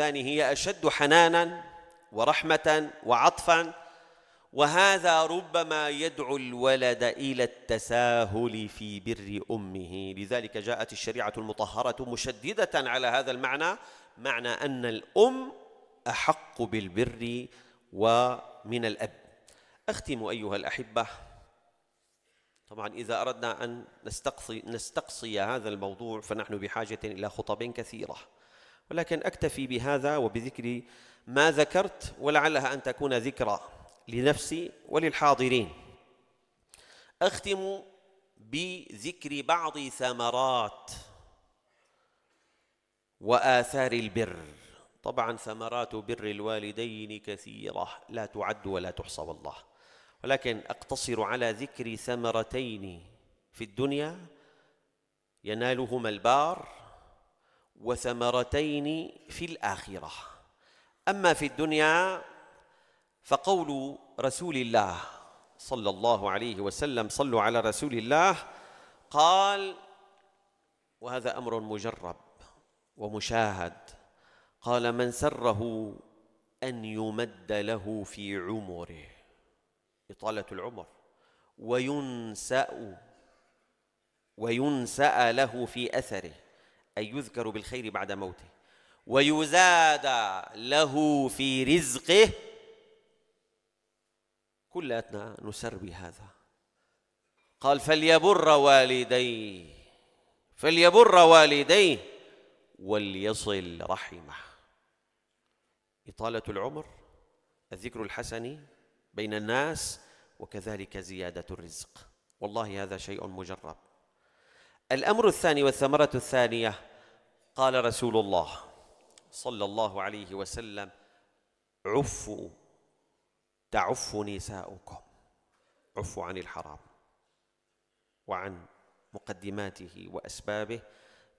الثاني هي أشد حنانا ورحمة وعطفا وهذا ربما يدعو الولد إلى التساهل في بر أمه لذلك جاءت الشريعة المطهرة مشددة على هذا المعنى معنى أن الأم أحق بالبر ومن الأب أختم أيها الأحبة طبعا إذا أردنا أن نستقصي, نستقصي هذا الموضوع فنحن بحاجة إلى خطب كثيرة ولكن أكتفي بهذا وبذكر ما ذكرت ولعلها أن تكون ذكرى لنفسي وللحاضرين أختم بذكر بعض ثمرات وآثار البر طبعا ثمرات بر الوالدين كثيرة لا تعد ولا تحصى والله ولكن أقتصر على ذكر ثمرتين في الدنيا ينالهما البار وثمرتين في الآخرة أما في الدنيا فقول رسول الله صلى الله عليه وسلم صلوا على رسول الله قال وهذا أمر مجرب ومشاهد قال من سره أن يمد له في عمره إطالة العمر وينسأ وينسأ له في أثره أي يذكر بالخير بعد موته ويزاد له في رزقه كلنا نسر هذا قال فليبر والديه فليبر والديه وليصل رحمه إطالة العمر الذكر الحسن بين الناس وكذلك زيادة الرزق والله هذا شيء مجرب الأمر الثاني والثمرة الثانية قال رسول الله صلى الله عليه وسلم عفوا تعف نساؤكم عفوا عن الحرام وعن مقدماته وأسبابه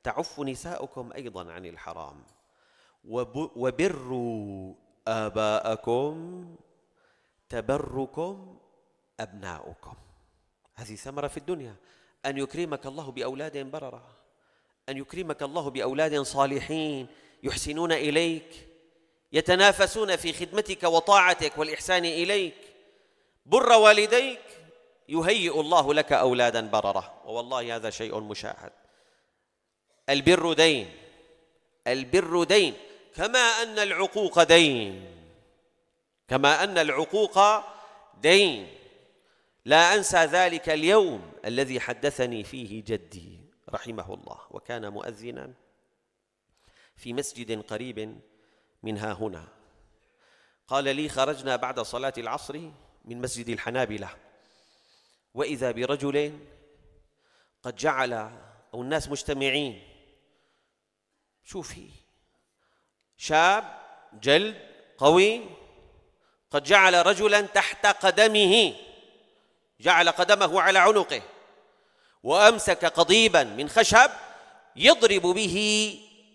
تعف نساؤكم أيضا عن الحرام وبروا آباءكم تبركم أبناؤكم هذه ثمرة في الدنيا أن يكرمك الله بأولاد بررة أن يكرمك الله بأولاد صالحين يحسنون إليك يتنافسون في خدمتك وطاعتك والإحسان إليك بر والديك يهيئ الله لك أولادا بررة والله هذا شيء مشاهد البر دين البر دين كما أن العقوق دين كما أن العقوق دين لا أنسى ذلك اليوم الذي حدثني فيه جدي رحمه الله وكان مؤذنا في مسجد قريب منها هنا قال لي خرجنا بعد صلاة العصر من مسجد الحنابلة وإذا برجل قد جعل أو الناس مجتمعين شوفي شاب جلد قوي قد جعل رجلا تحت قدمه جعل قدمه على عنقه وأمسك قضيبا من خشب يضرب به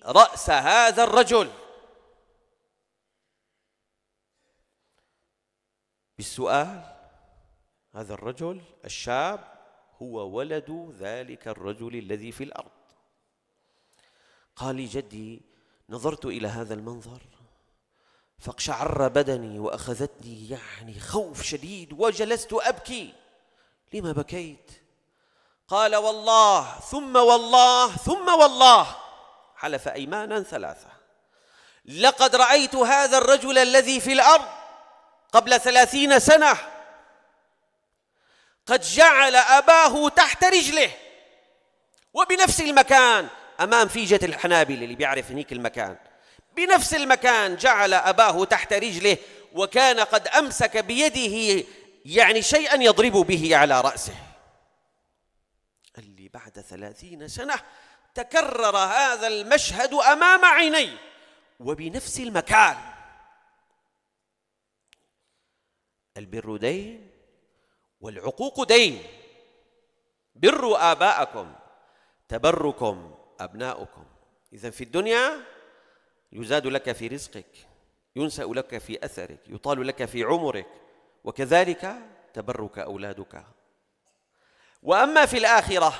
رأس هذا الرجل بالسؤال هذا الرجل الشاب هو ولد ذلك الرجل الذي في الأرض قال لي جدي نظرت إلى هذا المنظر فاقشعر بدني وأخذتني يعني خوف شديد وجلست أبكي لما بكيت قال والله ثم والله ثم والله حلف ايمانا ثلاثه لقد رايت هذا الرجل الذي في الارض قبل ثلاثين سنه قد جعل اباه تحت رجله وبنفس المكان امام فيجه الحنابله اللي بيعرف هنيك المكان بنفس المكان جعل اباه تحت رجله وكان قد امسك بيده يعني شيئا يضرب به على رأسه اللي بعد ثلاثين سنة تكرر هذا المشهد أمام عيني وبنفس المكان البر دين والعقوق دين بروا آباءكم تبركم أبناؤكم إذا في الدنيا يزاد لك في رزقك ينسأ لك في أثرك يطال لك في عمرك وكذلك تبرك أولادك وأما في الآخرة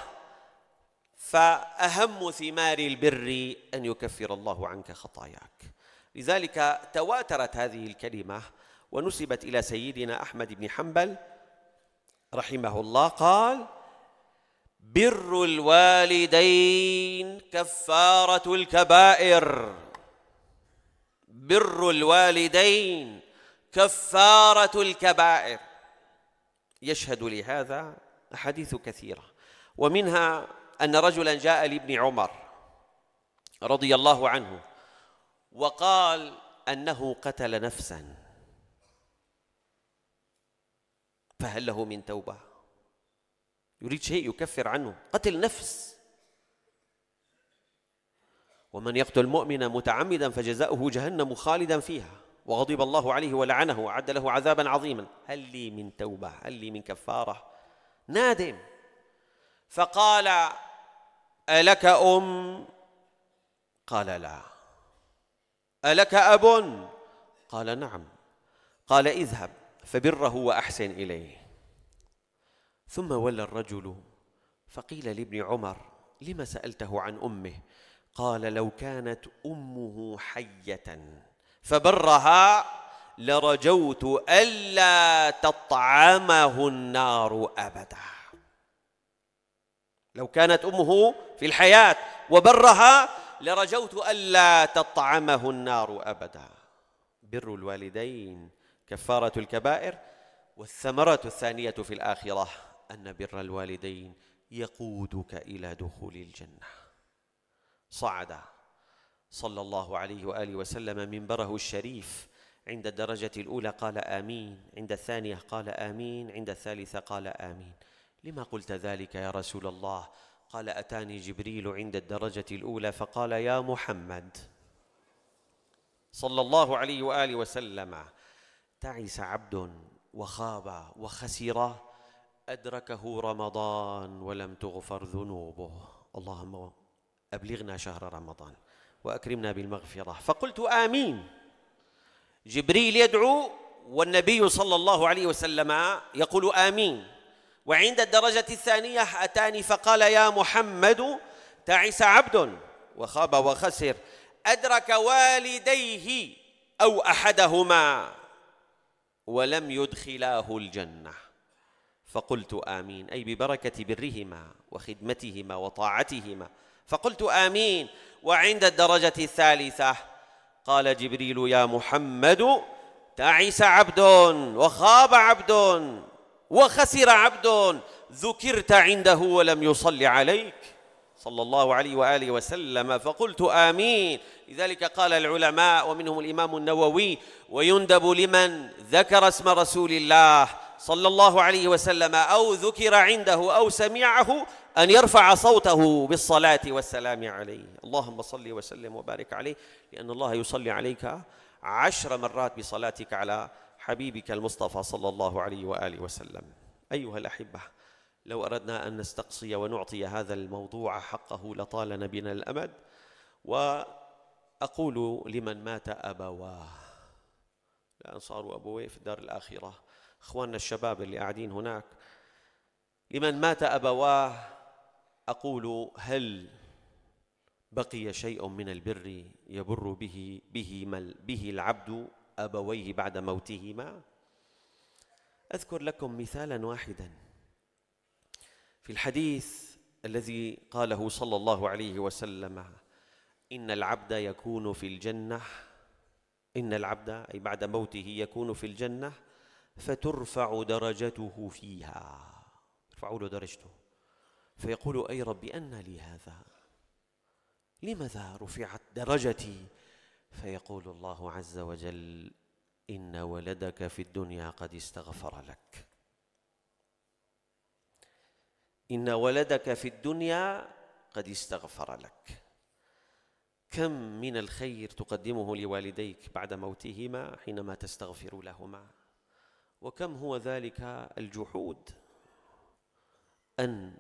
فأهم ثمار البر أن يكفر الله عنك خطاياك لذلك تواترت هذه الكلمة ونسبت إلى سيدنا أحمد بن حنبل رحمه الله قال بر الوالدين كفارة الكبائر بر الوالدين كفارة الكبائر يشهد لهذا أحاديث كثيرة ومنها أن رجلا جاء لابن عمر رضي الله عنه وقال أنه قتل نفسا فهل له من توبة يريد شيء يكفر عنه قتل نفس ومن يقتل مؤمنا متعمدا فجزاؤه جهنم خالدا فيها وغضب الله عليه ولعنه وأعد له عذابا عظيما هل لي من توبة هل لي من كفارة نادم فقال ألك أم قال لا ألك أب قال نعم قال اذهب فبره وأحسن إليه ثم ولى الرجل فقيل لابن عمر لم سألته عن أمه قال لو كانت أمه حية فبرها لرجوت ألا تطعمه النار أبدا لو كانت أمه في الحياة وبرها لرجوت ألا تطعمه النار أبدا بر الوالدين كفارة الكبائر والثمرة الثانية في الآخرة أن بر الوالدين يقودك إلى دخول الجنة صعد صلى الله عليه واله وسلم منبره الشريف عند الدرجه الاولى قال امين عند الثانيه قال امين عند الثالثه قال امين لما قلت ذلك يا رسول الله قال اتاني جبريل عند الدرجه الاولى فقال يا محمد صلى الله عليه واله وسلم تعس عبد وخاب وخسر ادركه رمضان ولم تغفر ذنوبه اللهم ابلغنا شهر رمضان وأكرمنا بالمغفرة فقلت آمين جبريل يدعو والنبي صلى الله عليه وسلم يقول آمين وعند الدرجة الثانية أتاني فقال يا محمد تعس عبد وخاب وخسر أدرك والديه أو أحدهما ولم يدخلاه الجنة فقلت آمين أي ببركة برهما وخدمتهما وطاعتهما فقلت آمين وعند الدرجة الثالثة قال جبريل يا محمد تعس عبد وخاب عبد وخسر عبد ذكرت عنده ولم يصلي عليك صلى الله عليه وآله وسلم فقلت آمين لذلك قال العلماء ومنهم الإمام النووي ويندب لمن ذكر اسم رسول الله صلى الله عليه وسلم أو ذكر عنده أو سمعه أن يرفع صوته بالصلاة والسلام عليه اللهم صل وسلم وبارك عليه لأن الله يصلي عليك عشر مرات بصلاتك على حبيبك المصطفى صلى الله عليه وآله وسلم أيها الأحبة لو أردنا أن نستقصي ونعطي هذا الموضوع حقه لطالنا بنا الأمد وأقول لمن مات أبواه الآن صاروا أبويه في الدار الآخرة إخواننا الشباب اللي قاعدين هناك لمن مات أبواه أقول هل بقي شيء من البر يبر به به به العبد أبويه بعد موتهما أذكر لكم مثالا واحدا في الحديث الذي قاله صلى الله عليه وسلم إن العبد يكون في الجنة إن العبد أي بعد موته يكون في الجنة فترفع درجته فيها يرفع له درجته فيقول أي رب أن لي هذا لماذا رفعت درجتي فيقول الله عز وجل إن ولدك في الدنيا قد استغفر لك إن ولدك في الدنيا قد استغفر لك كم من الخير تقدمه لوالديك بعد موتهما حينما تستغفر لهما وكم هو ذلك الجحود أن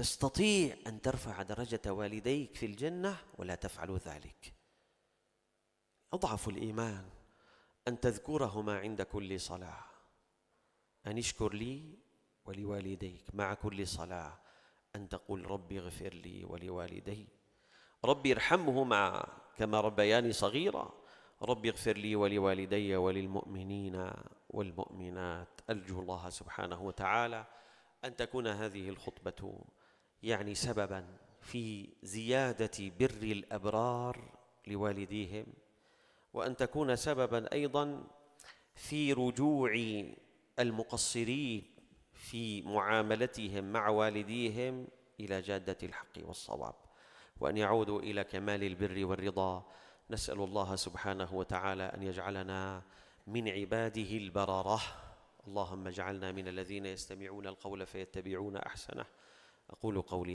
تستطيع أن ترفع درجة والديك في الجنة ولا تفعل ذلك أضعف الإيمان أن تذكرهما عند كل صلاة أن اشكر لي ولوالديك مع كل صلاة أن تقول ربي اغفر لي ولوالدي ربي ارحمهما كما ربياني صغيرا ربي اغفر لي ولوالدي وللمؤمنين والمؤمنات أرجو الله سبحانه وتعالى أن تكون هذه الخطبة يعني سببا في زياده بر الابرار لوالديهم وان تكون سببا ايضا في رجوع المقصرين في معاملتهم مع والديهم الى جاده الحق والصواب وان يعودوا الى كمال البر والرضا نسال الله سبحانه وتعالى ان يجعلنا من عباده البرره اللهم اجعلنا من الذين يستمعون القول فيتبعون احسنه أقول قولي